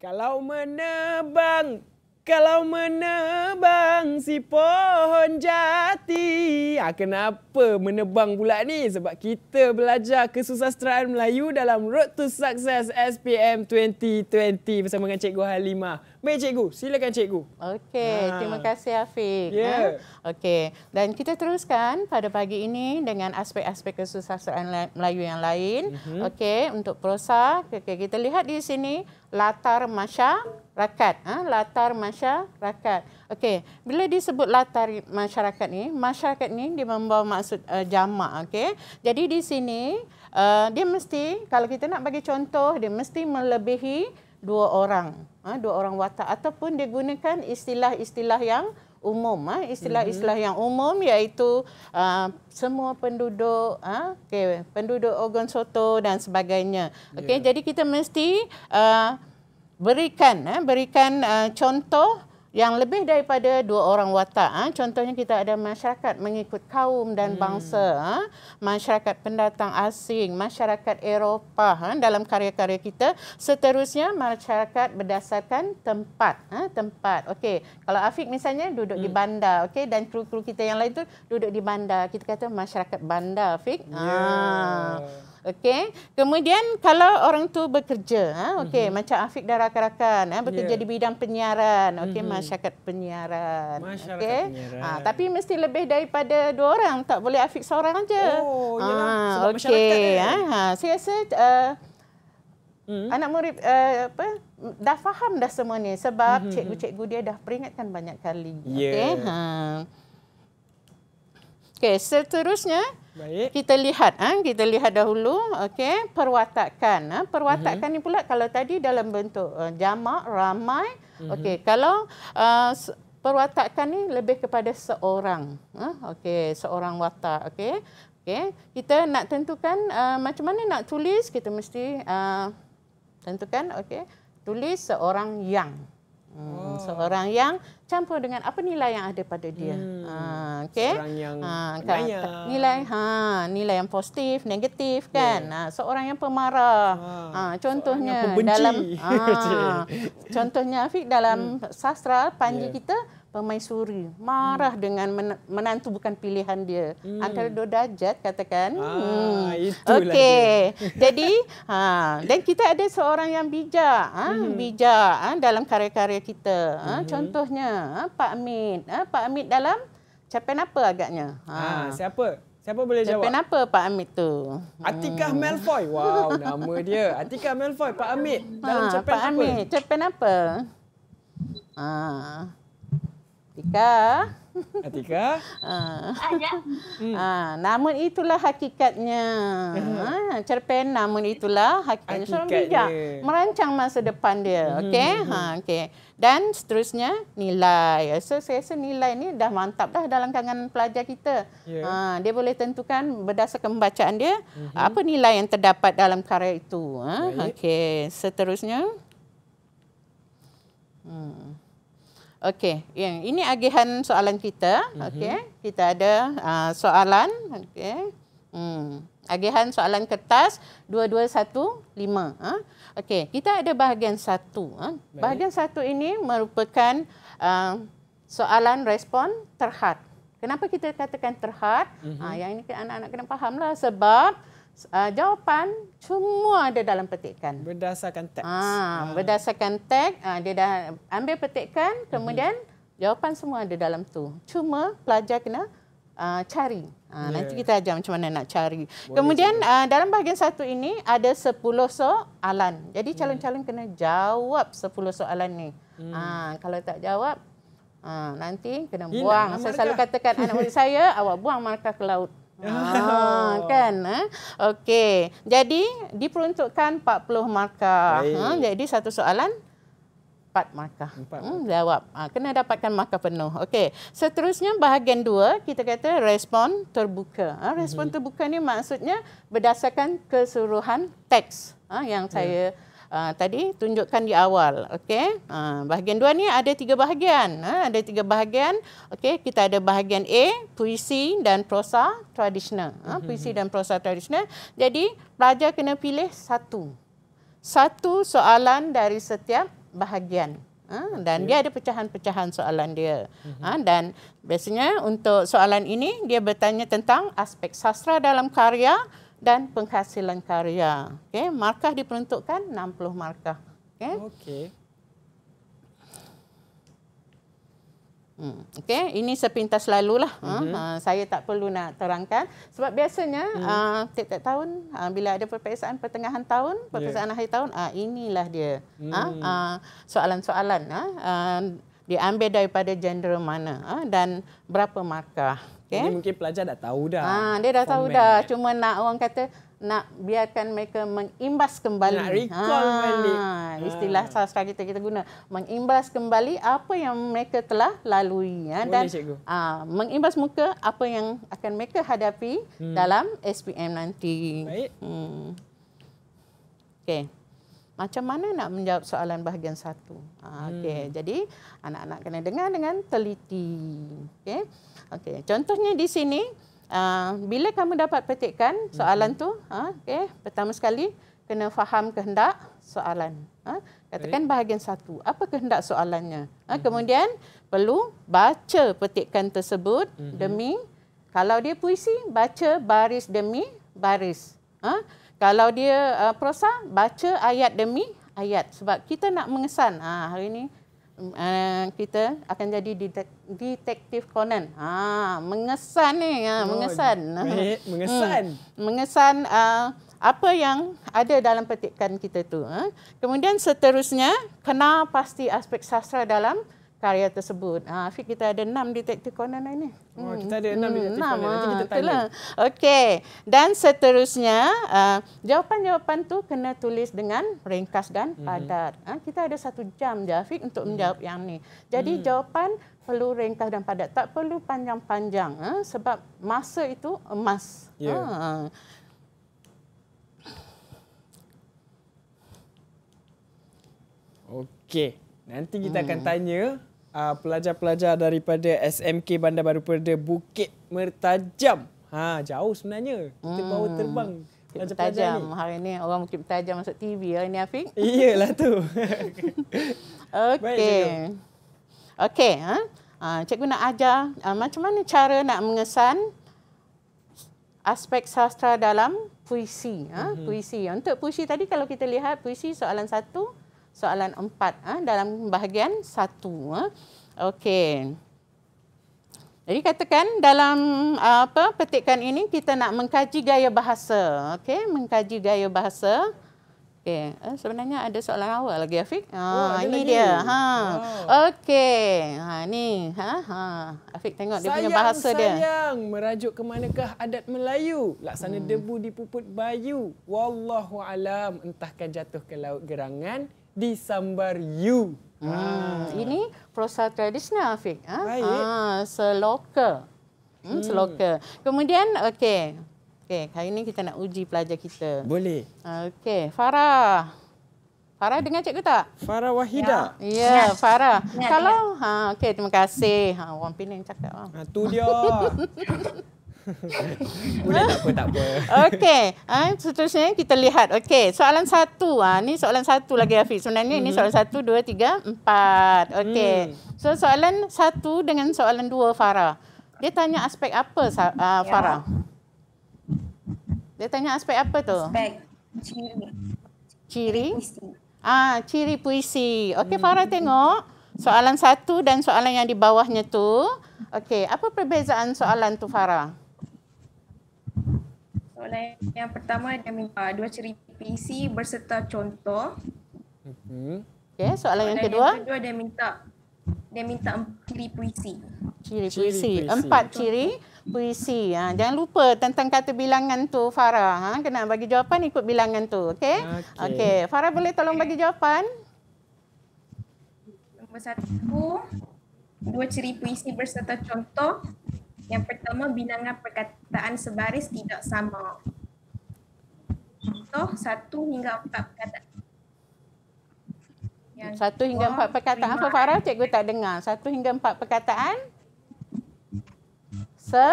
[SPEAKER 1] Kalau menebang, kalau menebang si pohon jati. Ha, kenapa menebang pula ni? Sebab kita belajar kesusasteraan Melayu dalam Road to Success SPM
[SPEAKER 2] 2020 bersama dengan Cikgu Halimah. Mari cikgu, silakan cikgu. Okey, ha. terima kasih Afiq. Yeah. Ya. Ha? Okey, dan kita teruskan pada pagi ini dengan aspek-aspek kesusahan Melayu yang lain. Mm -hmm. Okey, untuk prosa, okay, kita lihat di sini latar masyarakat. Ha? Latar masyarakat. Okey, bila disebut latar masyarakat ni, masyarakat ni dia membawa maksud uh, jamak. Okey, jadi di sini uh, dia mesti, kalau kita nak bagi contoh, dia mesti melebihi dua orang, ha, dua orang watak ataupun dia gunakan istilah-istilah yang umum, ha, istilah-istilah mhm. yang umum iaitu ha, semua penduduk, ha, okay, penduduk ogon Soto dan sebagainya. Okay, yeah. Jadi kita mesti ha, berikan, ha, berikan ha, contoh yang lebih daripada dua orang watak. Ha? Contohnya kita ada masyarakat mengikut kaum dan hmm. bangsa, ha? masyarakat pendatang asing, masyarakat Eropah ha? dalam karya-karya kita. Seterusnya masyarakat berdasarkan tempat. Ha? Tempat. Okey. Kalau Afiq misalnya duduk hmm. di bandar, okey, dan kru-kru kita yang lain tu duduk di bandar. Kita kata masyarakat bandar, Afiq. Yeah. Ha. Ya. Okey. Kemudian kalau orang tu bekerja, ha, okey, mm -hmm. macam Afiq dan rakan-rakan ha, bekerja yeah. di bidang penyiaran, okey, mm -hmm. masyarakat penyiaran. okey. Ha, tapi mesti lebih daripada dua orang, tak boleh Afiq seorang aja. Oh, ya. Okey. Ha, saya rasa uh, mm. anak murid uh, apa dah faham dah semua ni sebab cikgu-cikgu mhm, mm -hmm. dia dah peringatkan banyak kali. Yeah. Okey. Ha. Okey, seterusnya so Baik. Kita lihat ha? kita lihat dahulu okey perwatakan ha? perwatakan uh -huh. ni pula kalau tadi dalam bentuk uh, jamak ramai uh mhm. -huh. okey kalau uh, perwatakan ni lebih kepada seorang uh, okey seorang watak okey okey kita nak tentukan uh, macam mana nak tulis kita mesti uh, tentukan okey tulis seorang yang Hmm, oh. Seorang yang campur dengan apa nilai yang ada pada dia. Hmm. Ha, ah, okay. Seorang yang ha, kan, nilai, ha, nilai yang positif, negatif kan. Yeah. Ha, seorang yang pemarah. Ha, ha, contohnya yang dalam ha, contohnya Afiq dalam hmm. sastra panji yeah. kita Permaisuri marah hmm. dengan menantu bukan pilihan dia. Hmm. Antara dua darjat katakan. Ah, hmm. Okey. Jadi, ha, dan kita ada seorang yang bijak, ha, hmm. bijak ha, dalam karya-karya kita. Ha, hmm. Contohnya ha, Pak Amit. Ha, Pak Amit dalam capen apa agaknya? Ha. Ha, siapa? Siapa boleh jawab? Capen apa Pak Amit tu? Atikah hmm. Malfoy. Wow, nama dia. Atikah Melfoy. Pak Amit ha, dalam ha, Pak apa? Amit, capen apa? Ha. Atika. Atika. Ah. Ah, namun itulah hakikatnya. Ha, cerpen namun itulah hakikatnya. Seorang bijak merancang masa depan dia. Hmm, okey. Hmm, ha, okey. Dan seterusnya nilai. So saya rasa nilai ni dah mantap dah dalam kalangan pelajar kita. Ya. Ha, dia boleh tentukan berdasarkan bacaan dia mhm. apa nilai yang terdapat dalam karya itu. Ha, okey. Seterusnya. Hmm. Okey, yang ini agihan soalan kita. Mhm. Okey, mm-hmm. kita ada uh, soalan. Okey, hmm. agihan soalan kertas dua dua satu lima. Ah. Okey, kita ada bahagian satu. Ha? Bahagian satu ini merupakan uh, soalan respon terhad. Kenapa kita katakan terhad? Mm-hmm. Ha, yang ini anak-anak kena fahamlah sebab uh, jawapan semua ada dalam petikan. Berdasarkan teks. Ha, berdasarkan teks, uh, dia dah ambil petikan, kemudian hmm. jawapan semua ada dalam tu. Cuma pelajar kena uh, cari. Uh, yeah. Nanti kita ajar macam mana nak cari. Boleh kemudian uh, dalam bahagian satu ini ada 10 soalan. Jadi mm. calon-calon kena jawab 10 soalan ni. Hmm. Uh, kalau tak jawab, Ha, nanti kena buang. Saya selalu katakan anak murid saya, awak buang markah ke laut. Ha ah, kan eh. Okey. Jadi diperuntukkan 40 markah. Ha jadi satu soalan 4 markah. Hmm, jawab. Ha, kena dapatkan markah penuh. Okey. Seterusnya bahagian 2 kita kata respon terbuka. Ha, respon -hmm. terbuka ni maksudnya berdasarkan keseluruhan teks ha, yang ya. saya yeah uh, tadi tunjukkan di awal. Okey. Uh, bahagian dua ni ada tiga bahagian. Uh, ada tiga bahagian. Okey, kita ada bahagian A, puisi dan prosa tradisional. Uh, puisi mhm. dan prosa tradisional. Jadi, pelajar kena pilih satu. Satu soalan dari setiap bahagian. Ha, dan okay. Ya. dia ada pecahan-pecahan soalan dia. Ha, dan biasanya untuk soalan ini dia bertanya tentang aspek sastra dalam karya dan penghasilan karya. Okey, markah diperuntukkan 60 markah. Okay,
[SPEAKER 1] Okey. Hmm.
[SPEAKER 2] Okey, ini sepintas lalu lah. Uh-huh. Ha, mhm. ha, saya tak perlu nak terangkan sebab biasanya uh-huh. uh, huh tahun uh, bila ada perpisahan pertengahan tahun, ya. perpisahan yeah. akhir tahun, uh, inilah dia uh-huh. uh, uh, soalan-soalan diambil daripada gender mana uh, dan berapa markah. Okay. Jadi mungkin pelajar dah tahu dah. Ha, dia dah tahu dah. Dia. Cuma nak orang kata nak biarkan mereka mengimbas kembali. Nak recall ha, balik. Istilah ha. Ah. sastra kita kita guna. Mengimbas kembali apa yang mereka telah lalui. Ha, Boleh, dan Ha, mengimbas muka apa yang akan mereka hadapi hmm. dalam SPM nanti. Baik. Hmm. Okay macam mana nak menjawab soalan bahagian satu. Ha, okay. hmm. Jadi, anak-anak kena dengar dengan teliti. Okey, Okay. Contohnya di sini, uh, bila kamu dapat petikan soalan hmm. tu, uh, ha, okay. pertama sekali, kena faham kehendak soalan. Ha, katakan okay. bahagian satu, apa kehendak soalannya? Ha, hmm. Kemudian, perlu baca petikan tersebut hmm. demi, kalau dia puisi, baca baris demi baris. Ha, kalau dia uh, prosa, baca ayat demi ayat. Sebab kita nak mengesan. Ha, hari ini mm, uh, kita akan jadi detek- detektif Conan. Ha, mengesan ni. Ha, oh, mengesan. mengesan. Hmm, mengesan uh, apa yang ada dalam petikan kita tu. Ha. Kemudian seterusnya, kenal pasti aspek sastra dalam karya tersebut. Ha, kita ada enam detektif Conan ini. Oh, Kita ada enam hmm, detektif Conan, hmm. kita ah, tanya. Okey, dan seterusnya, ah, jawapan-jawapan tu kena tulis dengan ringkas dan mhm. padat. Hmm. Ha, kita ada satu jam je, Afiq, untuk hmm. menjawab yang ni. Jadi, hmm. jawapan perlu ringkas dan padat. Tak perlu panjang-panjang ha, sebab masa itu emas. Yeah. Ya. Ha.
[SPEAKER 1] Okey, nanti kita akan hmm. tanya uh, pelajar-pelajar daripada SMK Bandar Baru Perda Bukit Mertajam. Ha, jauh sebenarnya. Kita hmm. bawa terbang
[SPEAKER 2] Pelajar-pelajar Hari ini orang Bukit Mertajam masuk TV hari ya, ni Afiq. Iyalah tu. Okey. Okey. Ha? Uh, cikgu nak ajar uh, macam mana cara nak mengesan aspek sastra dalam puisi. Ha? Mm-hmm. Puisi. Untuk puisi tadi kalau kita lihat puisi soalan satu soalan empat ha, dalam bahagian satu. Ha. Okey. Jadi katakan dalam ah, apa petikan ini kita nak mengkaji gaya bahasa. Okey, mengkaji gaya bahasa. Okey, eh, sebenarnya ada soalan awal lagi Afiq. Ha, oh, ini lagi. dia. Ha. Oh. Okey. Ha ni. Ha ha. Afiq tengok sayang, dia punya bahasa sayang, dia.
[SPEAKER 1] Sayang, merajuk ke manakah adat Melayu? Laksana hmm. debu dipuput bayu. Wallahu alam entahkan jatuh ke laut gerangan di sambar you. Hmm. Ah. Ini
[SPEAKER 2] prosa tradisional Afiq. Ha? Baik. Ah, seloka.
[SPEAKER 1] Hmm, hmm. Seloka.
[SPEAKER 2] Kemudian, okey. Okey, hari ini kita nak uji pelajar kita. Boleh. Okey, Farah. Farah dengar cikgu tak? Farah Wahida. Ya, ya Farah. Ya, Kalau, ya. ha, okey, terima kasih. Ha, orang pilih yang cakap. Ha. Itu ah, dia. Boleh tak apa, tak apa. Okey, ha, seterusnya kita lihat. Okey, soalan satu. Ha, ni soalan satu lagi Hafiz. Sebenarnya hmm. ni soalan mhm. satu, dua, tiga, empat. Okey, hmm. so soalan satu dengan soalan dua Farah. Dia tanya aspek apa uh, Farah? Dia tanya aspek apa tu? Aspek ciri. Ciri? Ah, ciri puisi. Okey hmm. Farah tengok. Soalan satu dan soalan yang di bawahnya tu. Okey, apa perbezaan soalan tu Farah? soalan yang pertama dia minta dua cerita PC berserta contoh. Mm-hmm. Okay, soalan, soalan yang kedua. Yang kedua dia minta dia minta ciri puisi. Ciri puisi. Empat ciri puisi. Ha, jangan lupa tentang kata bilangan tu Farah. Ha, kena bagi jawapan ikut bilangan tu. Okey. Okey. Okay. Farah boleh tolong okay. bagi jawapan? Nombor satu. Dua ciri puisi berserta contoh. Yang pertama bilangan perkataan sebaris tidak sama. Contoh satu hingga empat perkataan. Yang satu hingga dua, empat perkataan. Apa Farah? Cikgu tak dengar. Satu hingga empat perkataan. Se?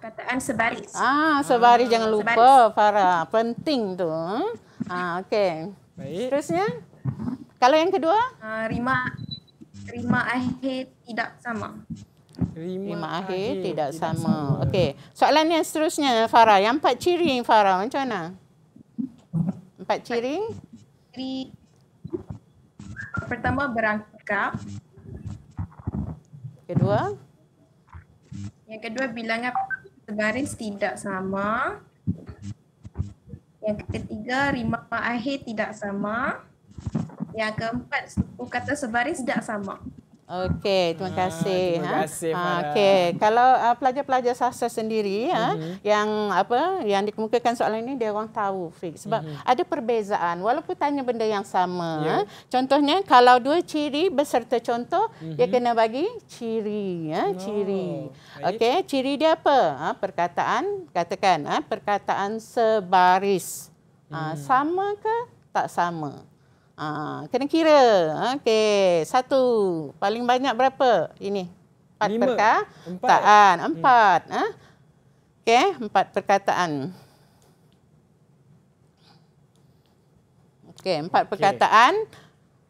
[SPEAKER 2] Perkataan sebaris. Ah, sebaris. Oh, jangan lupa Farah. Penting tu. Ah, okay. Baik. Seterusnya. Kalau yang kedua? Uh, rima. Rima akhir tidak sama. Rima, Rima akhir, akhir tidak, tidak sama. sama. Okey. Soalan yang seterusnya Farah, yang empat ciri Farah macam mana? Empat ciri? Ciri pertama berangkap. Kedua? Yang kedua bilangan baris tidak sama. Yang ketiga rima akhir tidak sama. Yang keempat suku kata sebaris tidak sama. Okey, terima ah, kasih. Ha, terima kasih. Ha, Okey, kalau uh, pelajar-pelajar sasa sendiri ya ha, uh mhm. -huh. yang apa yang dikemukakan soalan ini dia orang tahu fix sebab uh mhm. -huh. ada perbezaan walaupun tanya benda yang sama. Yeah. Ha. Contohnya kalau dua ciri beserta contoh uh mhm. -huh. dia kena bagi ciri ya, oh. ciri. Okey, ciri dia apa? Ha, perkataan katakan ha, perkataan sebaris. Ha, uh -huh. sama ke tak sama? Ha, kena kira. Okey. Satu. Paling banyak berapa? Ini. Empat Lima. perkataan. Hmm. Empat. empat. Hmm. Ha? Okey. Empat perkataan. Okey. Empat okay. perkataan.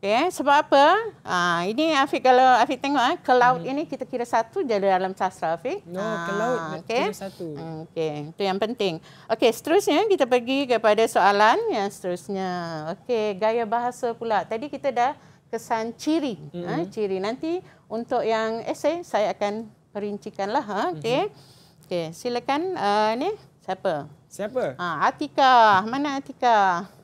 [SPEAKER 2] Okay, sebab apa? Ha, ini Afiq kalau Afiq tengok ah, ke laut hmm. ini kita kira satu jadi dalam sastra Afiq. No, ha, ah, ke laut okay. kira satu. Ah, okey, itu yang penting. Okay, seterusnya kita pergi kepada soalan yang seterusnya. Okey, gaya bahasa pula. Tadi kita dah kesan ciri. Hmm. Ha, ciri nanti untuk yang esei saya akan perincikanlah. Ha, Okey. Hmm. okay, silakan uh, ni siapa? Siapa? Ha, Atika. Mana Atika? Atika.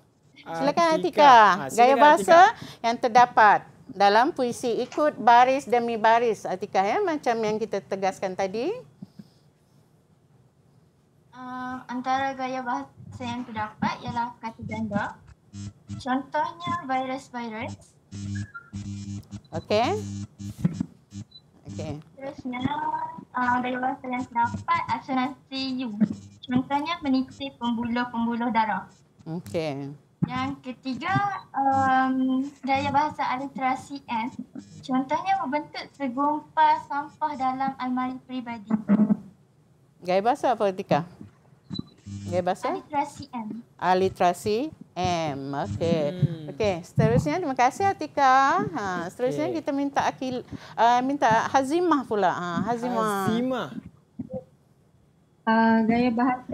[SPEAKER 1] Ah, ah, silakan Atika. Gaya bahasa
[SPEAKER 2] yang terdapat dalam puisi ikut baris demi baris Atika ya macam yang kita tegaskan tadi.
[SPEAKER 1] Uh, antara gaya bahasa yang terdapat ialah kata ganda. Contohnya virus-virus.
[SPEAKER 2] Okey. Okey.
[SPEAKER 1] Terusnya uh, gaya bahasa yang terdapat asonansi U. Contohnya penitip pembuluh-pembuluh darah.
[SPEAKER 2] Okey.
[SPEAKER 1] Yang ketiga, um, daya bahasa aliterasi N. Contohnya membentuk segumpal sampah dalam almari peribadi.
[SPEAKER 2] Gaya bahasa apa, Tika? Gaya bahasa?
[SPEAKER 1] Aliterasi M.
[SPEAKER 2] Aliterasi ah, M. Okey. Hmm. Okey, seterusnya terima kasih Atika. Ah, ha, seterusnya okay. kita minta Akil uh, minta Hazimah pula. Ha, Hazimah. Hazimah. Uh, gaya bahasa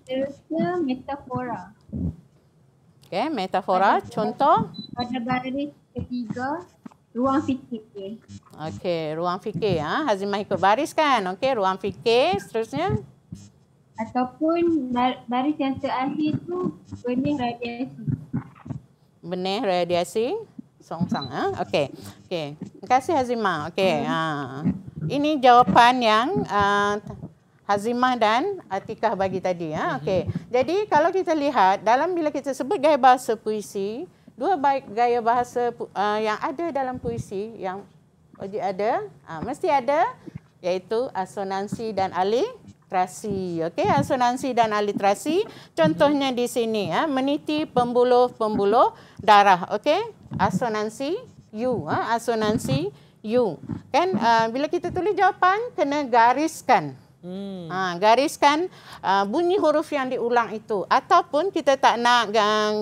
[SPEAKER 2] seterusnya metafora. Okay, metafora, ada contoh. Pada baris ketiga, ruang fikir. Okay, ruang fikir. Ha? Hazimah ikut baris kan? Okay, ruang fikir seterusnya. Ataupun baris yang terakhir tu benih radiasi. Benih radiasi. Songsang. Ha? Ah. Okay. okay. Terima kasih Hazimah. Okay. Hmm. Ha. Ini jawapan yang... Uh, Hazimah dan Atikah bagi tadi. ya. Okey. Jadi kalau kita lihat dalam bila kita sebut gaya bahasa puisi, dua baik gaya bahasa uh, yang ada dalam puisi yang wajib ada, uh, mesti ada iaitu asonansi dan aliterasi. Okey. asonansi dan aliterasi. Contohnya di sini, ya, meniti pembuluh-pembuluh darah. Okey. asonansi U. Ha? Asonansi U. Kan, uh, bila kita tulis jawapan, kena gariskan. Hmm. Ha, gariskan uh, bunyi huruf yang diulang itu. Ataupun kita tak nak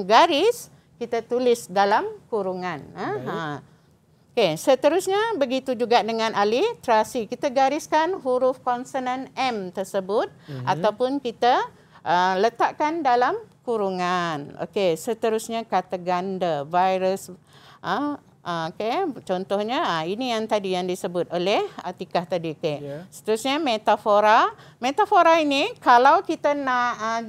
[SPEAKER 2] garis, kita tulis dalam kurungan. Ha. ha. Okay, seterusnya, begitu juga dengan alitrasi. Kita gariskan huruf konsonan M tersebut. Hmm. Ataupun kita uh, letakkan dalam kurungan. Okay, seterusnya, kata ganda, virus, uh, Ah, okay. Eh. Contohnya ah, ini yang tadi yang disebut oleh Atikah tadi. Okay. Yeah. Seterusnya metafora. Metafora ini kalau kita nak ah,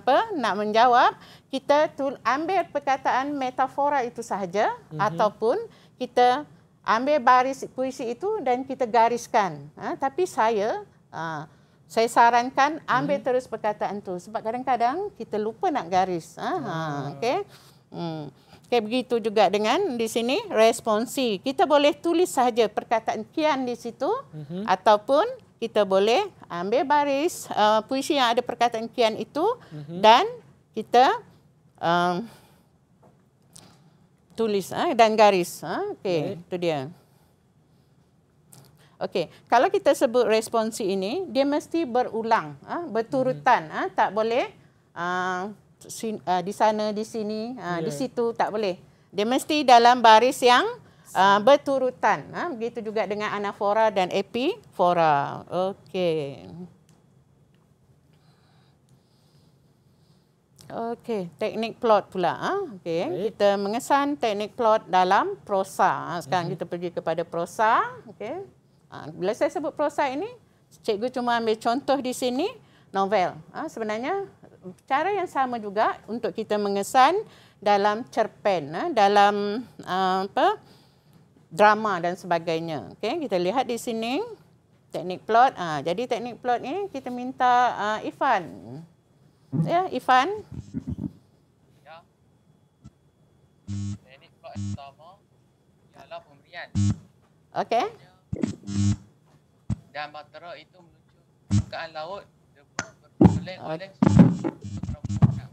[SPEAKER 2] apa nak menjawab, kita ambil perkataan metafora itu sahaja mm -hmm. ataupun kita ambil baris puisi itu dan kita gariskan. Ha, tapi saya ha, saya sarankan ambil mm -hmm. terus perkataan itu sebab kadang-kadang kita lupa nak garis. Ha, ha, okay. Hmm. Okay, begitu juga dengan di sini responsi. Kita boleh tulis saja perkataan kian di situ mm -hmm. ataupun kita boleh ambil baris uh, puisi yang ada perkataan kian itu mm -hmm. dan kita um, tulis eh, dan garis. Eh. Okey, mm itu dia. Okey, kalau kita sebut responsi ini, dia mesti berulang, eh, berturutan. Mm -hmm. tak boleh... Ah, di sana di sini yeah. di ya. situ tak boleh dia mesti dalam baris yang ah, berturutan ah, begitu juga dengan anafora dan epifora okey okey teknik plot pula ha. okey kita mengesan teknik plot dalam prosa sekarang Baik. Mhm. kita pergi kepada prosa okey ha, bila saya sebut prosa ini cikgu cuma ambil contoh di sini novel sebenarnya cara yang sama juga untuk kita mengesan dalam cerpen, eh, dalam ah, apa drama dan sebagainya. Okay, kita lihat di sini teknik plot. Ah, jadi teknik plot ini kita minta ah, Ivan. Ya, Ivan. Ya. Teknik plot
[SPEAKER 1] sama ialah pemberian. Okey. Dan batera itu menuju ke laut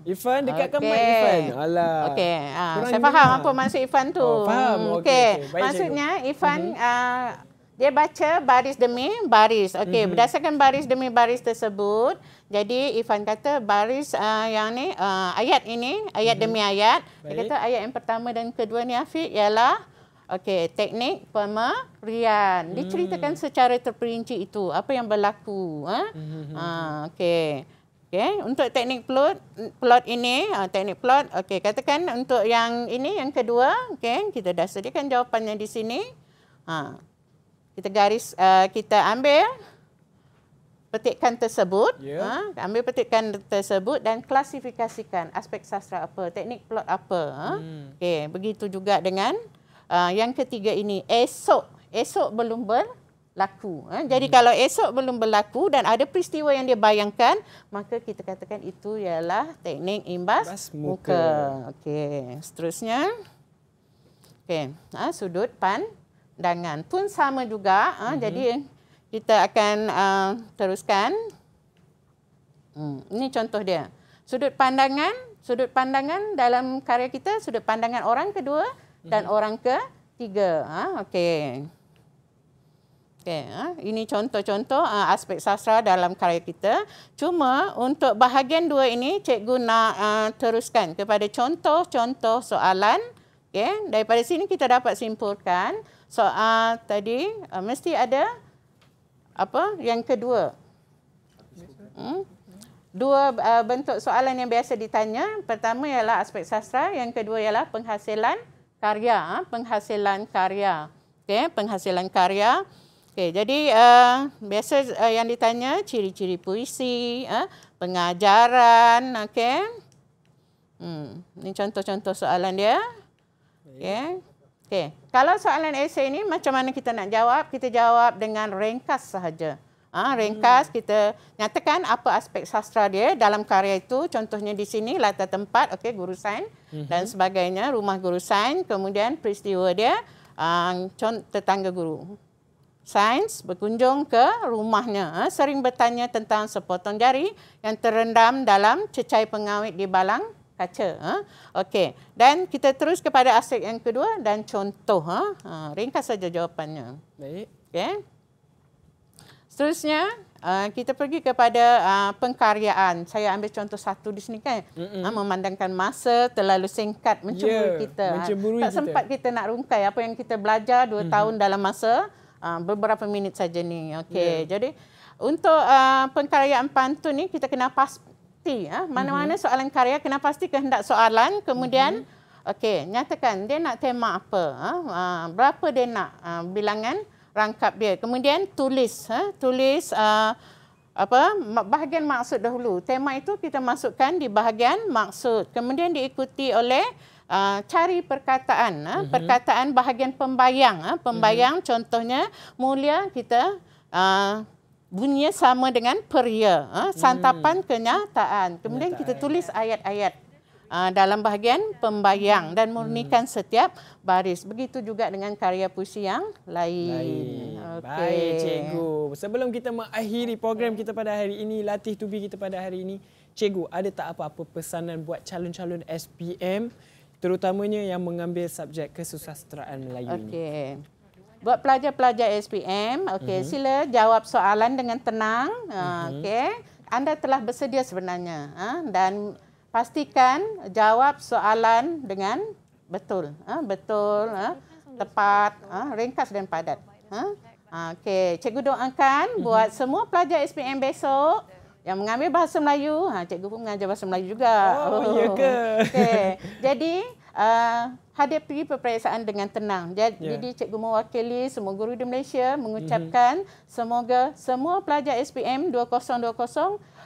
[SPEAKER 2] Ifan dekat okay. kamar Ifan. Alah. Okey. Ha, ah, saya faham apa maksud Ifan tu. Oh, faham. Okey. Hmm, okay. Okay. Maksudnya Ifan mhm. ah, dia baca baris demi baris. Okey, mm-hmm. berdasarkan baris demi baris tersebut, jadi Ifan kata baris uh, yang ni uh, ayat ini, ayat mm-hmm. demi ayat. Baik. Dia kata ayat yang pertama dan kedua ni Afiq ialah Okey, teknik pemerian. Diceritakan hmm. secara terperinci itu apa yang berlaku. Ha? Hmm. Ha, okey. Okey, untuk teknik plot plot ini, ha, teknik plot. Okey, katakan untuk yang ini yang kedua, okey, kita dah sediakan jawapannya di sini. Ha. Kita garis uh, kita ambil petikan tersebut, yeah. ha, ambil petikan tersebut dan klasifikasikan aspek sastra apa, teknik plot apa. Ha? Hmm. Okey, begitu juga dengan Uh, yang ketiga ini esok esok belum berlaku. Eh? Jadi hmm. kalau esok belum berlaku dan ada peristiwa yang dia bayangkan, maka kita katakan itu ialah teknik imbas, imbas muka. muka. Okey, seterusnya. Okey, uh, sudut pandangan pun sama juga. Uh, hmm. Jadi kita akan uh, teruskan. Hmm. Ini contoh dia. Sudut pandangan, sudut pandangan dalam karya kita, sudut pandangan orang kedua dan hmm. orang ke tiga. Ha, Okey. Okay, ha. ini contoh-contoh ha, aspek sastra dalam karya kita. Cuma untuk bahagian dua ini, cikgu nak ha, teruskan kepada contoh-contoh soalan. Okay, daripada sini kita dapat simpulkan soal tadi mesti ada apa yang kedua. Hmm? Dua bentuk soalan yang biasa ditanya. Pertama ialah aspek sastra, yang kedua ialah penghasilan karya, ah, penghasilan karya. Okey, penghasilan karya. Okey, jadi uh, biasa uh, yang ditanya ciri-ciri puisi, uh, pengajaran, okey. Hmm, ini contoh-contoh soalan dia. Okey. Okey, kalau soalan esei ni macam mana kita nak jawab? Kita jawab dengan ringkas sahaja. Ha, ringkas hmm. kita nyatakan apa aspek sastra dia dalam karya itu. Contohnya di sini latar tempat, okey guru sain hmm. dan sebagainya, rumah guru sain, kemudian peristiwa dia um, tetangga guru. Sains berkunjung ke rumahnya ha, sering bertanya tentang sepotong jari yang terendam dalam cecair pengawet di balang kaca. Ha. Okey, dan kita terus kepada aspek yang kedua dan contoh. Ha. Ringkas saja jawapannya. Baik. Okey. Seterusnya, uh, kita pergi kepada uh, pengkaryaan. Saya ambil contoh satu di sini kan. Uh, memandangkan masa terlalu singkat mencemburui yeah, kita. Ah, mencemburui tak kita. sempat kita nak rungkai apa yang kita belajar dua mm-hmm. tahun dalam masa uh, beberapa minit saja ni. Okey. Yeah. Jadi untuk uh, pengkaryaan pantun ni kita kena pasti ya mana-mana mm-hmm. soalan karya kena pasti kehendak soalan kemudian mm-hmm. okey nyatakan dia nak tema apa uh, uh, berapa dia nak uh, bilangan rangkap dia. Kemudian tulis, ha? tulis uh, apa bahagian maksud dahulu. Tema itu kita masukkan di bahagian maksud. Kemudian diikuti oleh uh, cari perkataan, ha? mm perkataan bahagian pembayang. Ha? Pembayang mm-hmm. contohnya mulia kita uh, bunyinya sama dengan peria. Ha. Santapan mhm. kenyataan. Kemudian kita tulis ayat-ayat. Ah, dalam bahagian pembayang dan murnikan hmm. setiap baris. Begitu juga dengan karya puisi yang lain. lain. Okay. Baik, cikgu.
[SPEAKER 1] Sebelum kita mengakhiri program kita pada hari ini, latih tubi kita pada hari ini, cikgu, ada tak apa-apa pesanan buat calon-calon SPM terutamanya yang mengambil subjek kesusasteraan Melayu okay. ini? Okey.
[SPEAKER 2] Buat pelajar-pelajar SPM, okey, mm-hmm. sila jawab soalan dengan tenang. Mm-hmm. Okey. Anda telah bersedia sebenarnya. Ha? Dan pastikan jawab soalan dengan betul. Ha? Betul, ha? tepat, ha? ringkas dan padat. Ha? ha okey, cikgu doakan mhm. buat semua pelajar SPM besok. Yang mengambil bahasa Melayu, ha, cikgu pun mengajar bahasa Melayu juga. Oh, oh. ya ke? Okay. Jadi, uh, hadapi peperiksaan dengan tenang. Jadi, yeah. jadi, cikgu mewakili semua guru di Malaysia mengucapkan mm -hmm. semoga semua pelajar SPM 2020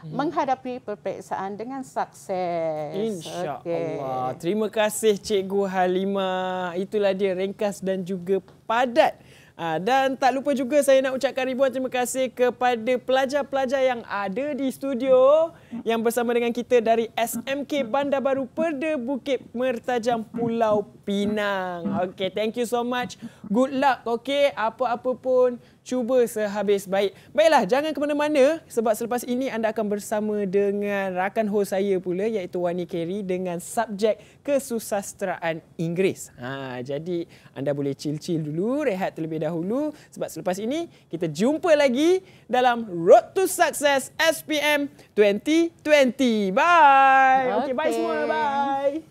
[SPEAKER 2] Hmm. menghadapi peperiksaan dengan sukses. InsyaAllah. Okay.
[SPEAKER 1] Terima kasih Cikgu Halimah. Itulah dia ringkas dan juga padat. Ah, dan tak lupa juga saya nak ucapkan ribuan terima kasih kepada pelajar-pelajar yang ada di studio yang bersama dengan kita dari SMK Bandar Baru Perda Bukit Mertajam Pulau Pinang. Okay, thank you so much. Good luck, okay? Apa-apa pun, cuba sehabis baik. Baiklah, jangan ke mana-mana sebab selepas ini anda akan bersama dengan rakan host saya pula iaitu Wani Kerry dengan subjek kesusasteraan Inggeris. Ha, jadi, anda boleh chill-chill dulu, rehat terlebih dahulu sebab selepas ini kita jumpa lagi dalam Road to Success SPM 2020. Bye! Okay, okay bye semua. Bye!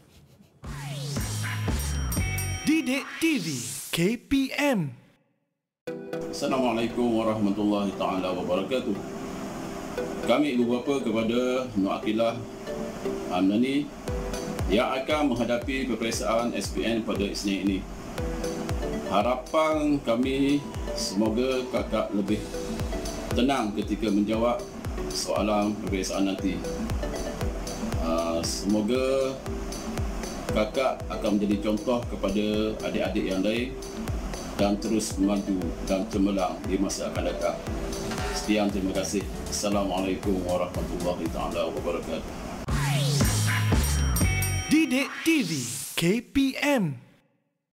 [SPEAKER 1] Didik
[SPEAKER 2] TV KPM
[SPEAKER 1] Assalamualaikum warahmatullahi taala wabarakatuh. Kami beberapa kepada Nur Akilah Amnani yang akan menghadapi peperiksaan SPN pada Isnin ini. Harapan kami semoga kakak lebih tenang ketika menjawab soalan peperiksaan nanti. Ah, semoga kakak akan menjadi contoh kepada adik-adik yang lain dan terus maju dan cemerlang di masa akan datang. Sekian terima kasih. Assalamualaikum warahmatullahi taala wabarakatuh. Didik TV KPM